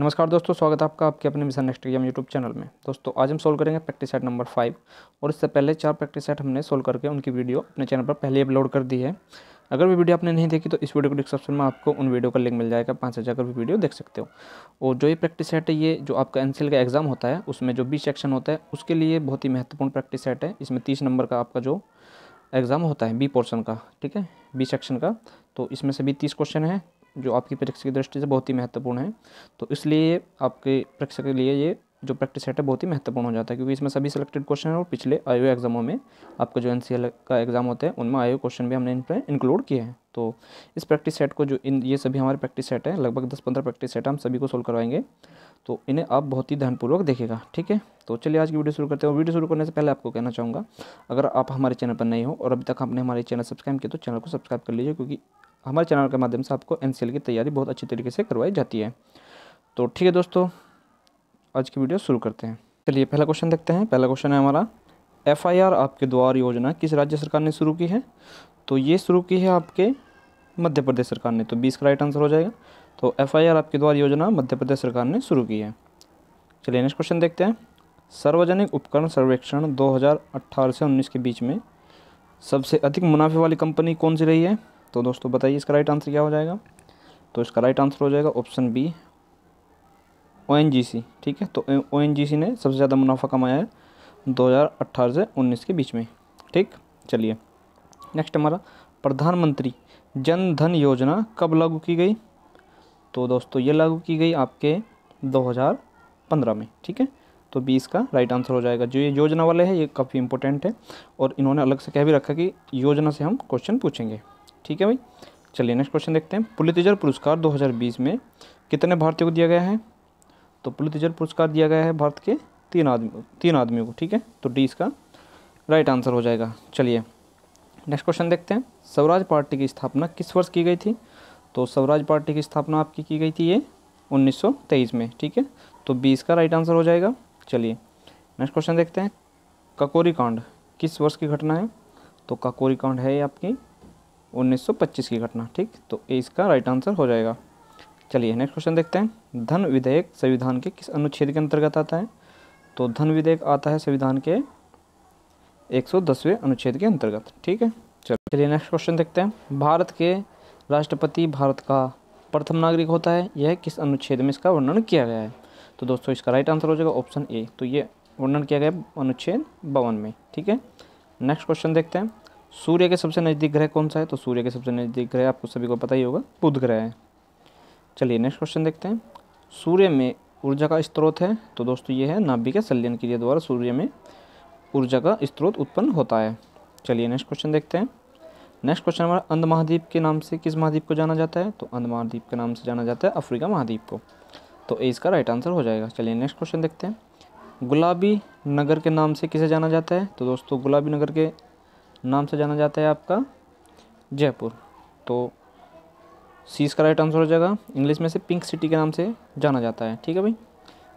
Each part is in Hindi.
नमस्कार दोस्तों स्वागत है आपका आपके अपने mission next exam YouTube channel में दोस्तों आज हम सोल्व करेंगे प्रैक्टिस सेट नंबर फाइव और इससे पहले चार प्रैक्टिस सेट हमने सोल्व करके उनकी वीडियो अपने चैनल पर पहले अपलोड कर दी है अगर भी वीडियो आपने नहीं देखी तो इस वीडियो के डिस्क्रिप्शन में आपको उन वीडियो का लिंक मिल जाएगा पाँच हज़ार भी वीडियो देख सकते हो और जो ये प्रैक्टिस सेट है ये जो आपका एन का एग्ज़ाम होता है उसमें जो बी सेक्शन होता है उसके लिए बहुत ही महत्वपूर्ण प्रैक्टिस सेट है इसमें तीस नंबर का आपका जो एग्ज़ाम होता है बी पोर्शन का ठीक है बी सेक्शन का तो इसमें से भी तीस क्वेश्चन है जो आपकी परीक्षा की दृष्टि से बहुत ही महत्वपूर्ण है तो इसलिए आपके परीक्षा के लिए ये जो प्रैक्टिस सेट है बहुत ही महत्वपूर्ण हो जाता है क्योंकि इसमें सभी सिलेक्टेड क्वेश्चन हैं और पिछले आयो एग्जामों में आपका जो एन का एग्जाम होता है उनमें आयो क्वेश्चन भी हमने इन पर इंक्लूड किए हैं तो इस प्रैक्टिस सेट को जो इन ये सभी हमारे प्रैक्टिस सेट है लगभग दस पंद्रह प्रैक्टिस सेट हम सभी को सोल्व करवाएंगे तो इन्हें आप बहुत ही ध्यानपूर्वक देखेगा ठीक है तो चलिए आज की वीडियो शुरू करते हैं वीडियो शुरू करने से पहले आपको कहना चाहूँगा अगर आप हमारे चैनल पर नहीं हो और अभी तक आपने हमारे चैनल सब्सक्राइब किया तो चैनल को सब्सक्राइब कर लीजिए क्योंकि हमारे चैनल के माध्यम से आपको एन की तैयारी बहुत अच्छी तरीके से करवाई जाती है तो ठीक है दोस्तों आज की वीडियो शुरू करते हैं चलिए पहला क्वेश्चन देखते हैं पहला क्वेश्चन है हमारा एफ आपके द्वार योजना किस राज्य सरकार ने शुरू की है तो ये शुरू की है आपके मध्य प्रदेश सरकार ने तो बीस का राइट आंसर हो जाएगा तो एफ आपके द्वार योजना मध्य प्रदेश सरकार ने शुरू की है चलिए नेक्स्ट क्वेश्चन देखते हैं सार्वजनिक उपकरण सर्वेक्षण 2018 से 19 के बीच में सबसे अधिक मुनाफे वाली कंपनी कौन सी रही है तो दोस्तों बताइए इसका राइट आंसर क्या हो जाएगा तो इसका राइट आंसर हो जाएगा ऑप्शन बी ओ ठीक है तो ओ ने सबसे ज़्यादा मुनाफा कमाया है 2018 से 19 के बीच में ठीक चलिए नेक्स्ट हमारा प्रधानमंत्री जन धन योजना कब लागू की गई तो दोस्तों ये लागू की गई आपके 2015 में ठीक है तो बी इसका राइट आंसर हो जाएगा जो ये योजना वाले हैं ये काफ़ी इंपॉर्टेंट है और इन्होंने अलग से कह भी रखा कि योजना से हम क्वेश्चन पूछेंगे ठीक है भाई चलिए नेक्स्ट क्वेश्चन देखते हैं पुलितजर पुरस्कार 2020 में कितने भारतीयों को दिया गया है तो पुलितजर पुरस्कार दिया गया है भारत के तीन आदमी तीन आदमियों को ठीक है तो डी इसका राइट आंसर हो जाएगा चलिए नेक्स्ट क्वेश्चन देखते हैं स्वराज पार्टी की स्थापना किस वर्ष की गई थी तो स्वराज पार्टी की स्थापना आपकी की गई थी ये उन्नीस में ठीक है तो बी इसका राइट आंसर हो जाएगा चलिए नेक्स्ट क्वेश्चन देखते हैं ककोरी कांड किस वर्ष की घटना है तो काकोरी कांड है ये आपकी 1925 की घटना ठीक तो ए इसका राइट आंसर हो जाएगा चलिए नेक्स्ट क्वेश्चन देखते हैं धन विधेयक संविधान के किस अनुच्छेद के अंतर्गत आता है तो धन विधेयक आता है संविधान के 110वें अनुच्छेद के अंतर्गत ठीक है चलो चलिए नेक्स्ट क्वेश्चन देखते हैं भारत के राष्ट्रपति भारत का प्रथम नागरिक होता है यह किस अनुच्छेद में इसका वर्णन किया गया है तो दोस्तों इसका राइट आंसर हो जाएगा ऑप्शन ए तो ये वर्णन किया गया अनुच्छेद बावन में ठीक है नेक्स्ट क्वेश्चन देखते हैं सूर्य के सबसे नज़दीक ग्रह कौन सा है तो सूर्य के सबसे नज़दीक ग्रह आपको सभी को पता ही होगा बुध ग्रह है चलिए नेक्स्ट क्वेश्चन देखते हैं सूर्य में ऊर्जा का स्त्रोत है तो दोस्तों ये है नाभिक संलयन क्रिया द्वारा सूर्य में ऊर्जा का स्त्रोत उत्पन्न होता है चलिए नेक्स्ट क्वेश्चन देखते हैं नेक्स्ट क्वेश्चन हमारा अंध महाद्वीप के नाम से किस महाद्वीप को जाना जाता है तो अंध महाद्वीप के नाम से जाना जाता है अफ्रीका महाद्वीप को तो ए इसका राइट आंसर हो जाएगा चलिए नेक्स्ट क्वेश्चन देखते हैं गुलाबी नगर के नाम से किसे जाना जाता है तो दोस्तों गुलाबी नगर के नाम से जाना जाता है आपका जयपुर तो सी इसका राइट आंसर हो जाएगा इंग्लिश में से पिंक सिटी के नाम से जाना जाता है ठीक है भाई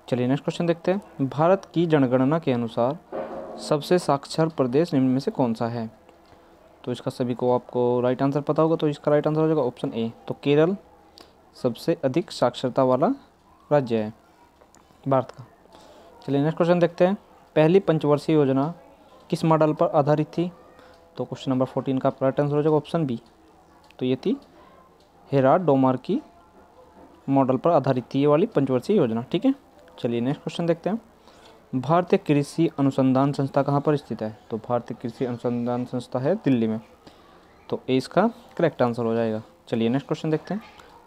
चलिए नेक्स्ट क्वेश्चन देखते हैं भारत की जनगणना के अनुसार सबसे साक्षर प्रदेश निम्न में से कौन सा है तो इसका सभी को आपको राइट आंसर पता होगा तो इसका राइट आंसर हो जाएगा ऑप्शन ए तो केरल सबसे अधिक साक्षरता वाला राज्य है भारत का चलिए नेक्स्ट क्वेश्चन देखते हैं पहली पंचवर्षीय योजना किस मॉडल पर आधारित थी तो क्वेश्चन नंबर फोर्टीन का राइट आंसर हो जाएगा ऑप्शन बी तो ये थी हेरा डोमार की मॉडल पर आधारित थी ये वाली पंचवर्षीय योजना ठीक है चलिए नेक्स्ट क्वेश्चन देखते हैं भारतीय कृषि अनुसंधान संस्था कहाँ पर स्थित है तो भारतीय कृषि अनुसंधान संस्था है दिल्ली में तो ए इसका करेक्ट आंसर हो जाएगा चलिए नेक्स्ट क्वेश्चन देखते हैं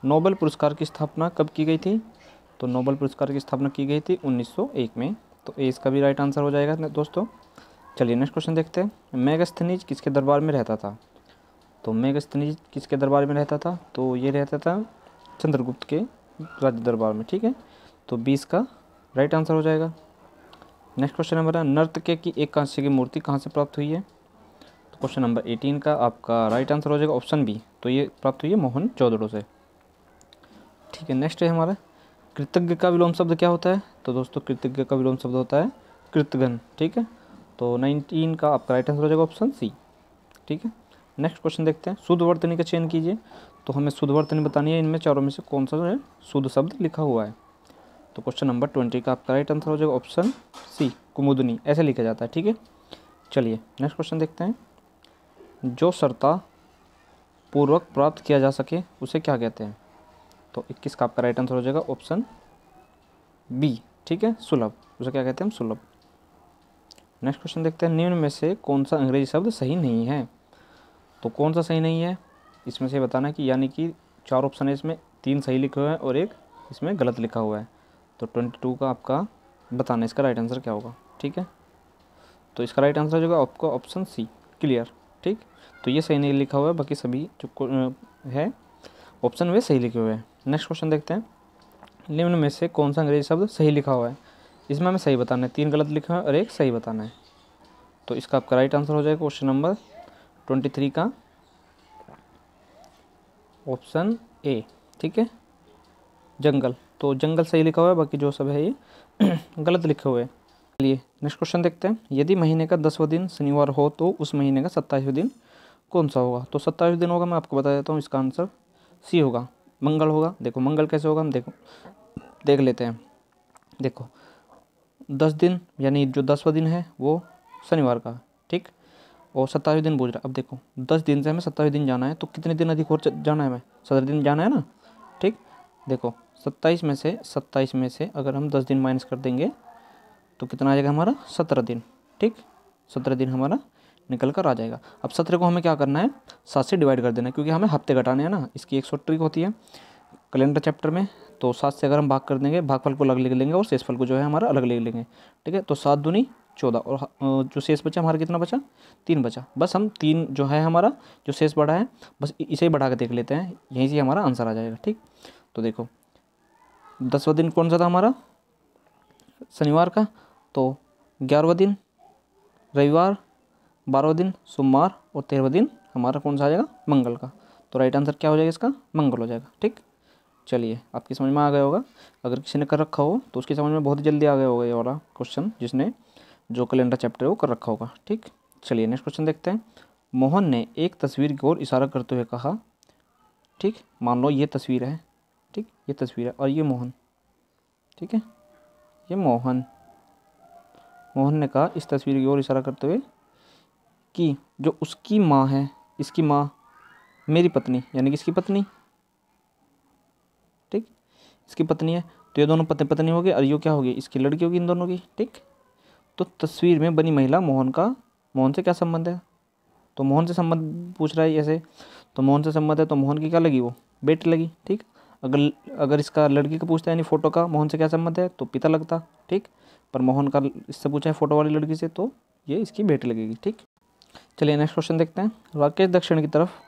नोबेल पुरस्कार की स्थापना कब की गई थी तो नोबेल पुरस्कार की स्थापना की गई थी 1901 में तो ए इसका भी राइट आंसर हो जाएगा दोस्तों चलिए नेक्स्ट क्वेश्चन देखते हैं मेगस्थनीज किसके दरबार में रहता था तो मेगस्थनीज किसके दरबार में रहता था तो ये रहता था चंद्रगुप्त के राज्य दरबार में ठीक है तो बीस का राइट आंसर हो जाएगा नेक्स्ट क्वेश्चन नंबर है नर्तके की एक कांस्य की मूर्ति कहाँ से प्राप्त हुई है तो क्वेश्चन नंबर एटीन का आपका राइट आंसर हो जाएगा ऑप्शन बी तो ये प्राप्त हुई है मोहन चौधड़ों से ठीक है नेक्स्ट है हमारा कृतज्ञ का विलोम शब्द क्या होता है तो दोस्तों कृतज्ञ का विलोम शब्द होता है कृतघन ठीक है तो 19 का आपका राइट आंसर हो जाएगा ऑप्शन सी ठीक है नेक्स्ट क्वेश्चन देखते हैं शुद्ध वर्तनी का चयन कीजिए तो हमें शुद्ध वर्तनी बतानी है इनमें चारों में से कौन सा जो है शुद्ध शब्द लिखा हुआ है तो क्वेश्चन नंबर ट्वेंटी का आपका राइट आंसर हो जाएगा ऑप्शन सी कुमुदनी ऐसे लिखा जाता है ठीक है चलिए नेक्स्ट क्वेश्चन देखते हैं जो सरता पूर्वक प्राप्त किया जा सके उसे क्या कहते हैं तो इक्कीस का आपका राइट आंसर हो जाएगा ऑप्शन बी ठीक है सुलभ उसे क्या कहते हैं हम सुलभ नेक्स्ट क्वेश्चन देखते हैं निम्न में से कौन सा अंग्रेजी शब्द सही नहीं है तो कौन सा सही नहीं है इसमें से बताना कि यानी कि चार ऑप्शन है इसमें तीन सही लिखे हुए हैं और एक इसमें गलत लिखा हुआ है तो ट्वेंटी टू का आपका बताना इसका राइट आंसर क्या होगा ठीक है तो इसका राइट आंसर होगा आपका ऑप्शन सी क्लियर ठीक तो ये सही नहीं लिखा हुआ है बाकी सभी जो है ऑप्शन वे सही लिखे हुए हैं नेक्स्ट क्वेश्चन देखते हैं निम्न में से कौन सा अंग्रेजी शब्द सही लिखा हुआ है इसमें हमें सही बताना है तीन गलत लिखा है और एक सही बताना है तो इसका आपका राइट आंसर हो जाएगा क्वेश्चन नंबर ट्वेंटी थ्री का ऑप्शन ए ठीक है जंगल तो जंगल सही लिखा हुआ है बाकी जो सब है ये गलत लिखे हुए हैं चलिए नेक्स्ट क्वेश्चन देखते हैं यदि महीने का दसवा दिन शनिवार हो तो उस महीने का सत्ताईसवें दिन कौन सा होगा तो सत्ताईस दिन होगा मैं आपको बता देता हूँ इसका आंसर सी होगा मंगल होगा देखो मंगल कैसे होगा हम देखो देख लेते हैं देखो दस दिन यानी जो दसवा दिन है वो शनिवार का ठीक और सत्ताईस दिन बोल रहा अब देखो दस दिन से हमें सत्ताईस दिन जाना है तो कितने दिन अधिक और जाना है हमें सत्रह दिन जाना है ना ठीक देखो सत्ताईस में से सत्ताईस में से अगर हम दस दिन माइनस कर देंगे तो कितना आ जाएगा हमारा सत्रह दिन ठीक सत्रह दिन हमारा निकल कर आ जाएगा अब सत्रह को हमें क्या करना है सात से डिवाइड कर देना है क्योंकि हमें हफ्ते घटाने हैं ना इसकी एक सौ ट्रिक होती है कैलेंडर चैप्टर में तो सात से अगर हम भाग कर देंगे भागफल को अलग लिख लेंगे और शेषफल को जो है हमारा अलग लिख लेंगे ठीक है तो सात दूनी चौदह और जो शेष बचा हमारा कितना बचा तीन बचा बस हम तीन जो है हमारा जो शेष बढ़ा है बस इसे बढ़ा के देख लेते हैं यहीं से हमारा आंसर आ जाएगा ठीक तो देखो दसवा दिन कौन सा था हमारा शनिवार का तो ग्यारहवा दिन रविवार बारहवा दिन सोमवार और तेरहवा दिन हमारा कौन सा आ जाएगा मंगल का तो राइट आंसर क्या हो जाएगा इसका मंगल हो जाएगा ठीक चलिए आपकी समझ में आ गया होगा अगर किसी ने कर रखा हो तो उसकी समझ में बहुत जल्दी आ गया होगा ये वाला क्वेश्चन जिसने जो कैलेंडर चैप्टर है वो कर रखा होगा ठीक चलिए नेक्स्ट क्वेश्चन देखते हैं मोहन ने एक तस्वीर की ओर इशारा करते हुए कहा ठीक मान लो ये तस्वीर है ठीक ये तस्वीर है और ये मोहन ठीक है ये मोहन मोहन ने कहा इस तस्वीर की ओर इशारा करते हुए कि जो उसकी माँ है इसकी माँ मेरी पत्नी यानी कि इसकी पत्नी इसकी पत्नी है तो ये दोनों पत्नी पत्नी होगी और यो क्या होगी इसकी लड़की होगी इन दोनों की ठीक तो तस्वीर में बनी महिला मोहन का मोहन से क्या संबंध है तो मोहन से संबंध पूछ रहा है ऐसे तो मोहन से संबंध है तो मोहन की क्या लगी वो बेटी लगी ठीक अगर अगर इसका लड़की का पूछता है यानी फ़ोटो का मोहन से क्या संबंध है तो पिता लगता ठीक पर मोहन का इससे पूछा है फ़ोटो वाली लड़की से तो ये इसकी बेटी लगेगी ठीक चलिए नेक्स्ट क्वेश्चन देखते हैं राकेश दक्षिण की तरफ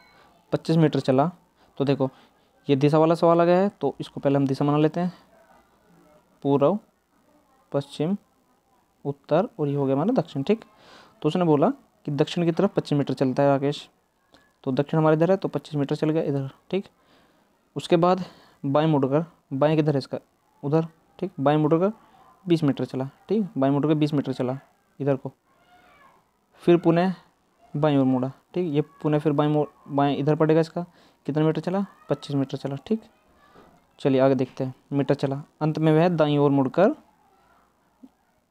पच्चीस मीटर चला तो देखो ये दिशा वाला सवाल आ गया है तो इसको पहले हम दिशा बना लेते हैं पूर्व पश्चिम उत्तर और ये हो गया हमारा दक्षिण ठीक तो उसने बोला कि दक्षिण की तरफ पच्चीस मीटर चलता है राकेश तो दक्षिण हमारे इधर है तो पच्चीस मीटर चल गया इधर ठीक उसके बाद बाएं मुड़कर बाएँ किधर है इसका उधर ठीक बाएं मुड़कर बीस मीटर चला ठीक बाएं मुड़कर बीस मीटर चला इधर को फिर पुणे बाएँ और मुड़ा ठीक ये पुणे फिर बाएं बाएँ इधर पड़ेगा इसका कितना मीटर चला पच्चीस मीटर चला ठीक चलिए आगे देखते हैं मीटर चला अंत में वह दाई ओर मुड़कर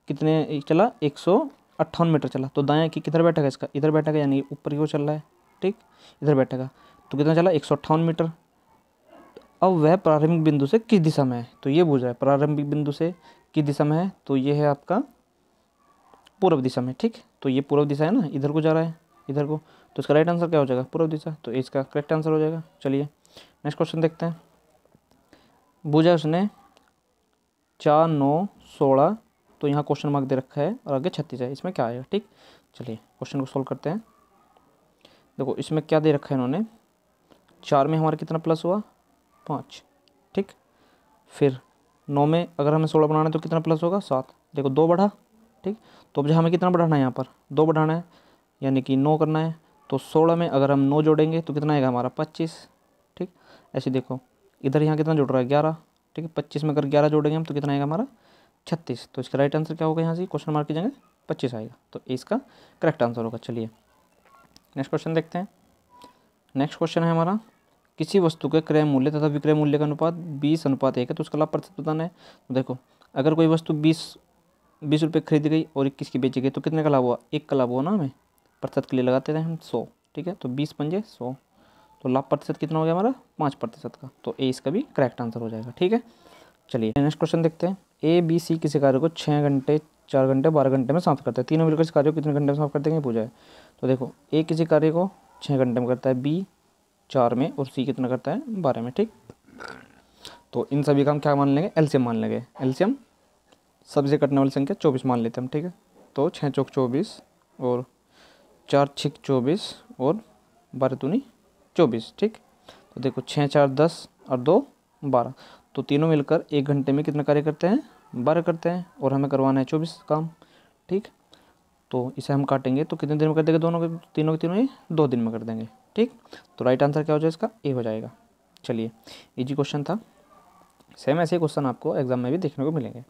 कितने चला एक सौ अट्ठावन मीटर चला तो दाया कि किधर बैठेगा इसका इधर बैठेगा यानी ऊपर की ओर चल रहा है ठीक इधर बैठेगा तो कितना चला एक सौ अट्ठावन मीटर अब वह प्रारंभिक बिंदु से किस दिशा में है तो ये पूछ रहा है प्रारंभिक बिंदु से किस दिशा में है तो ये है आपका पूर्व दिशा में ठीक तो ये पूर्व दिशा है ना इधर को जा रहा है इधर को तो इसका राइट आंसर क्या हो जाएगा पूर्व दिशा तो इसका करेक्ट आंसर हो जाएगा चलिए नेक्स्ट क्वेश्चन देखते हैं बूझा उसने चार नौ सोलह तो यहाँ क्वेश्चन मार्क दे रखा है और आगे छत्तीस है इसमें क्या आएगा ठीक चलिए क्वेश्चन को सोल्व करते हैं देखो इसमें क्या दे रखा है इन्होंने चार में हमारा कितना प्लस हुआ पाँच ठीक फिर नौ में अगर हमें सोलह बनाना है तो कितना प्लस होगा सात देखो दो बढ़ा ठीक तो अब जो हमें कितना बढ़ाना है यहाँ पर दो बढ़ाना है यानी कि नौ करना है तो सोलह में अगर हम नौ जोड़ेंगे तो कितना आएगा हमारा पच्चीस ठीक ऐसे देखो इधर यहाँ कितना जुड़ रहा है ग्यारह ठीक है पच्चीस में अगर ग्यारह जोड़ेंगे हम तो कितना आएगा हमारा छत्तीस तो इसका राइट आंसर क्या होगा यहाँ से क्वेश्चन मार्क की जाएंगे पच्चीस आएगा तो इसका करेक्ट आंसर होगा चलिए नेक्स्ट क्वेश्चन देखते हैं नेक्स्ट क्वेश्चन है हमारा किसी वस्तु के क्रय मूल्य तथा विक्रय मूल्य का अनुपात बीस अनुपात एक है तो उसका लाभ प्रतिशत बताना है तो देखो अगर कोई वस्तु बीस बीस रुपये खरीदी गई और इक्कीस की बेची गई तो कितने का लाभ हुआ एक का लाभ हुआ ना हमें प्रतिशत के लिए लगाते रहे हम सौ ठीक है तो बीस पंजे सौ तो लाभ प्रतिशत कितना हो गया हमारा पाँच प्रतिशत का तो ए इसका भी करेक्ट आंसर हो जाएगा ठीक है चलिए नेक्स्ट क्वेश्चन देखते हैं ए बी सी किसी कार्य को छः घंटे चार घंटे बारह घंटे में साफ करता है तीनों मिलकर इस कार्य को कितने घंटे में साफ करते हैं पूछा है तो देखो ए किसी कार्य को छः घंटे में करता है बी चार में और सी कितना करता है बारह में ठीक तो इन सभी का हम क्या मान लेंगे एल्सियम मान लेंगे एल्सियम सबसे कटने वाली संख्या चौबीस मान लेते हैं हम ठीक है तो छः चौक चौबीस और चार छिक चौबीस और बारह दूनी चौबीस ठीक तो देखो छः चार दस और दो बारह तो तीनों मिलकर एक घंटे में कितना कार्य करते हैं बारह करते हैं और हमें करवाना है चौबीस काम ठीक तो इसे हम काटेंगे तो कितने दिन में कर देंगे दोनों के तीनों के तीनों ये दो दिन में कर देंगे ठीक तो राइट आंसर क्या हो जाए इसका ए हो जाएगा चलिए इजी क्वेश्चन था सेम ऐसे क्वेश्चन आपको एग्जाम में भी देखने को मिलेंगे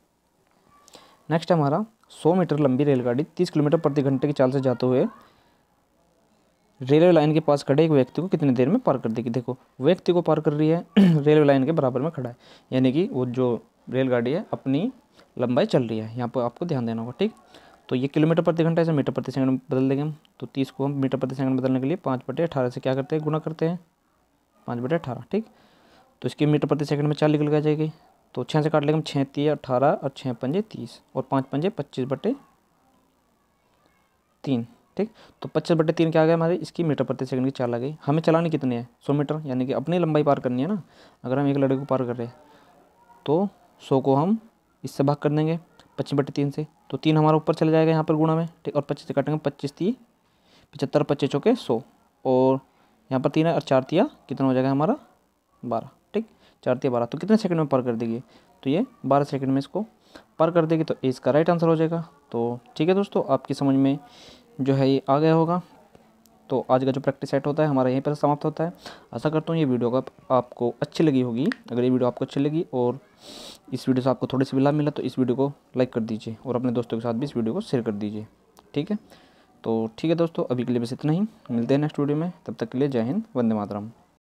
नेक्स्ट हमारा सौ मीटर लंबी रेलगाड़ी तीस किलोमीटर प्रति घंटे की चाल से जाते हुए रेलवे लाइन के पास खड़े एक व्यक्ति को कितनी देर में पार कर देगी देखो व्यक्ति को पार कर रही है रेलवे लाइन के बराबर में खड़ा है यानी कि वो जो रेलगाड़ी है अपनी लंबाई चल रही है यहाँ पर आपको ध्यान देना होगा ठीक तो ये किलोमीटर प्रति घंटा ऐसे मीटर प्रति सेकंड बदल देंगे हम तो तीस को हम मीटर प्रति सेकंड बदलने के लिए पाँच बटे अठारह से क्या करते हैं गुना करते हैं पाँच बटे अठारह ठीक तो इसकी मीटर प्रति सेकंड में चार निकल गया जाएगी तो छः से काट लेंगे हम छः तीस अठारह और छः पंजे तीस और पाँच पंजे पच्चीस बटे तीन ठीक तो पच्चीस बटे तीन क्या आ गया हमारे इसकी मीटर प्रति सेकंड की चाल आ गई हमें चलाने कितने हैं सौ मीटर यानी कि अपनी लंबाई पार करनी है ना अगर हम एक लड़के को पार कर रहे हैं तो सौ को हम इससे भाग कर देंगे पच्चीस बटे तीन से तो तीन हमारा ऊपर चला जाएगा यहाँ पर गुणा में ठीक और पच्चीस से काटेंगे पच्चीस ती पचहत्तर पच्चीस चौके सौ और यहाँ पर तीन है और चार तिया कितना हो जाएगा हमारा बारह ठीक चार तिया बारह तो कितने सेकंड में पार कर देगी तो ये बारह सेकंड में इसको पार कर देगी तो इसका राइट आंसर हो जाएगा तो ठीक है दोस्तों आपकी समझ में जो है ये आ गया होगा तो आज का जो प्रैक्टिस सेट होता है हमारा यहीं पर समाप्त होता है आशा करता हूँ ये वीडियो का आपको अच्छी लगी होगी अगर ये वीडियो आपको अच्छी लगी और इस वीडियो से आपको थोड़ी सी भी लाभ मिला तो इस वीडियो को लाइक कर दीजिए और अपने दोस्तों के साथ भी इस वीडियो को शेयर कर दीजिए ठीक है तो ठीक है दोस्तों अभी के लिए बस इतना ही मिलते हैं नेक्स्ट वीडियो में तब तक के लिए जय हिंद वंदे मातरम